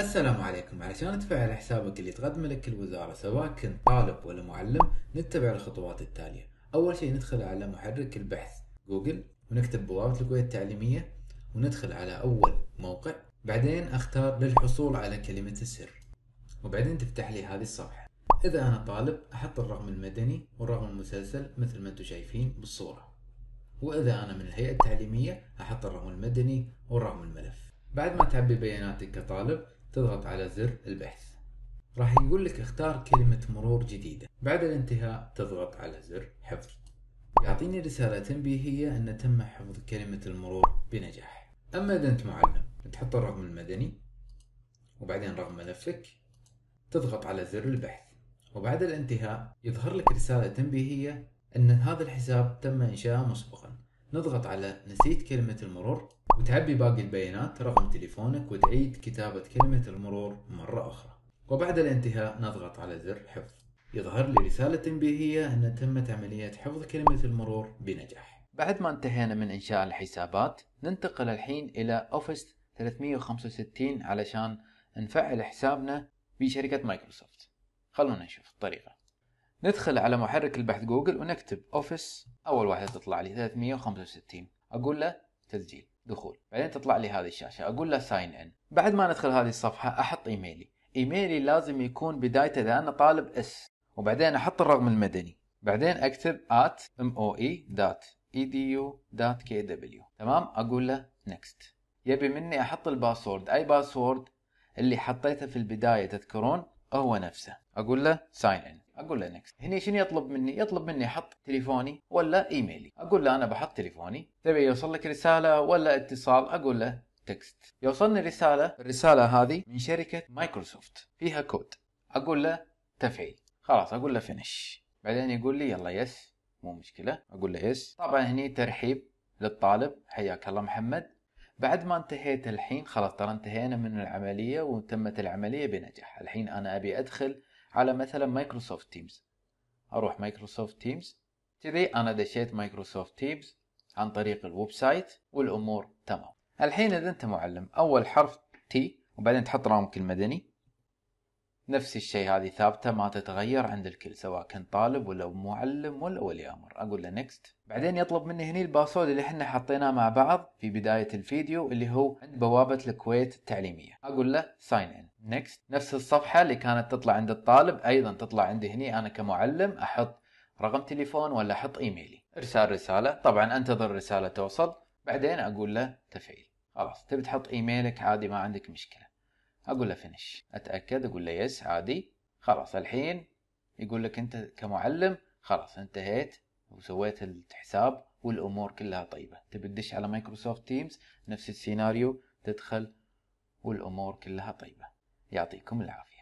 السلام عليكم علشان تفعل حسابك اللي تقدمه لك الوزارة سواء كنت طالب ولا معلم نتبع الخطوات التالية أول شيء ندخل على محرك البحث جوجل ونكتب بوابة الكويت التعليمية وندخل على أول موقع بعدين أختار للحصول على كلمة السر وبعدين تفتح لي هذه الصفحة إذا أنا طالب أحط الرقم المدني والرقم المسلسل مثل ما أنتم شايفين بالصورة وإذا أنا من الهيئة التعليمية أحط الرقم المدني والرقم الملف بعد ما تعبي بياناتك كطالب تضغط على زر البحث راح يقول لك اختار كلمة مرور جديدة بعد الانتهاء تضغط على زر حفظ يعطيني رسالة تنبيهية أن تم حفظ كلمة المرور بنجاح أما إذا أنت معلم تحط الرقم المدني وبعدين رقم ملفك تضغط على زر البحث وبعد الانتهاء يظهر لك رسالة تنبيهية أن هذا الحساب تم انشاءه مسبقا نضغط على نسيت كلمة المرور وتعبي باقي البيانات رقم تليفونك وتعيد كتابة كلمة المرور مرة أخرى وبعد الانتهاء نضغط على زر حفظ يظهر لي رسالة تنبيهية أن تمت عملية حفظ كلمة المرور بنجاح بعد ما انتهينا من إنشاء الحسابات ننتقل الحين إلى أوفيس 365 علشان نفعل حسابنا بشركة مايكروسوفت خلونا نشوف الطريقة ندخل على محرك البحث جوجل ونكتب أوفيس أول واحدة تطلع لي 365 أقول له تسجيل دخول بعدين تطلع لي هذه الشاشه اقول له ساين ان بعد ما ندخل هذه الصفحه احط ايميلي ايميلي لازم يكون بدايته لانه طالب اس وبعدين احط الرقم المدني بعدين اكتب at moe.edu.kw تمام اقول له next يبي مني احط الباسورد اي باسورد اللي حطيته في البدايه تذكرون هو نفسه اقول له ساين ان اقول له نكست هني شنو يطلب مني يطلب مني احط تليفوني ولا ايميلي اقول له انا بحط تليفوني تبي يوصل لك رساله ولا اتصال اقول له تكست يوصلني رساله الرساله هذه من شركه مايكروسوفت فيها كود اقول له تفعيل خلاص اقول له فينش بعدين يقول لي يلا يس مو مشكله اقول له يس طبعا هني ترحيب للطالب حياك الله محمد بعد ما انتهيت الحين خلاص ترى انتهينا من العملية وتمت العملية بنجاح الحين أنا أبي أدخل على مثلا مايكروسوفت تيمز اروح مايكروسوفت تيمز كذي انا دشيت مايكروسوفت تيمز عن طريق الويب سايت والامور تمام الحين اذا انت معلم اول حرف تي وبعدين تحط رقمك المدني نفس الشيء هذه ثابته ما تتغير عند الكل سواء كنت طالب ولا معلم ولا ولي امر اقول له نكست بعدين يطلب مني هني الباسورد اللي احنا حطيناه مع بعض في بدايه الفيديو اللي هو عند بوابه الكويت التعليميه اقول له ساين ان نكست نفس الصفحه اللي كانت تطلع عند الطالب ايضا تطلع عندي هني انا كمعلم احط رقم تليفون ولا احط ايميلي ارسال رساله طبعا انتظر الرساله توصل بعدين اقول له تفعيل خلاص تبي تحط ايميلك عادي ما عندك مشكله اقول له فينش اتاكد اقول له يس عادي خلاص الحين يقول لك انت كمعلم خلاص انتهيت وسويت الحساب والامور كلها طيبه تبي تدش على مايكروسوفت تيمز نفس السيناريو تدخل والامور كلها طيبه يعطيكم العافيه